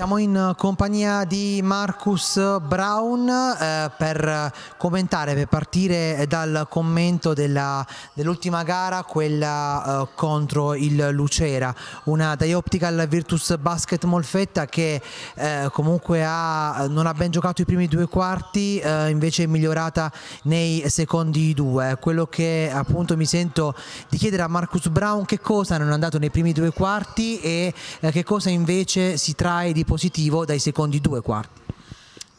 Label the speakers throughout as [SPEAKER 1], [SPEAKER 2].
[SPEAKER 1] Siamo in eh, compagnia di Marcus Brown eh, per eh, commentare, per partire dal commento dell'ultima gara, quella eh, contro il Lucera, una Optical Virtus Basket Molfetta che eh, comunque ha, non ha ben giocato i primi due quarti, eh, invece è migliorata nei secondi due. Quello che appunto mi sento di chiedere a Marcus Brown che cosa non è andato nei primi due quarti e che cosa invece si trae di positivo dai secondi due quarti.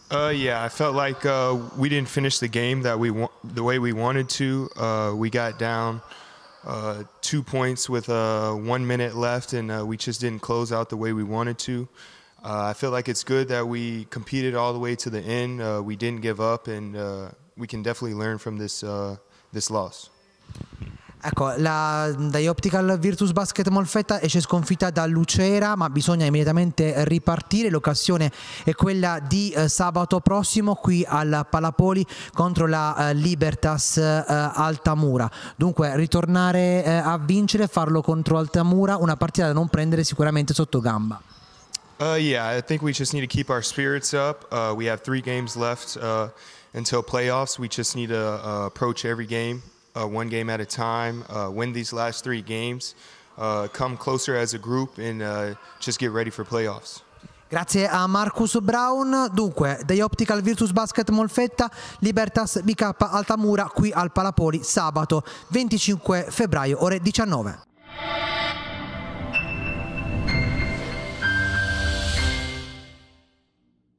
[SPEAKER 2] Uh, yeah, I felt like uh, we didn't finish the game that we the way we wanted to. Uh, we got down uh, two points with uh, one minute left, and uh, we just didn't close out the way we wanted to. I feel like it's good that we competed all the way to the end. we didn't give up, and we can definitely learn from this this loss.
[SPEAKER 1] Ecco, la Optical Virtus Basket Molfetta esce sconfitta da Lucera, ma bisogna immediatamente ripartire. L'occasione è quella di eh, sabato prossimo qui al Palapoli contro la eh, Libertas eh, Altamura. Dunque, ritornare eh, a vincere, farlo contro Altamura, una partita da non prendere sicuramente sotto gamba.
[SPEAKER 2] Uh, yeah, I think we just need to keep our spirits up. Uh, we have three games left uh, until playoffs. We just need to uh, approach every game uh, one game at a time, uh, win these last three games, uh, come closer as a group, and uh, just get ready for playoffs.
[SPEAKER 1] Grazie a Marcus Brown. Dunque, The Optical Virtus Basket Molfetta, Libertas BK Altamura qui al Palapoli sabato 25 febbraio ore 19.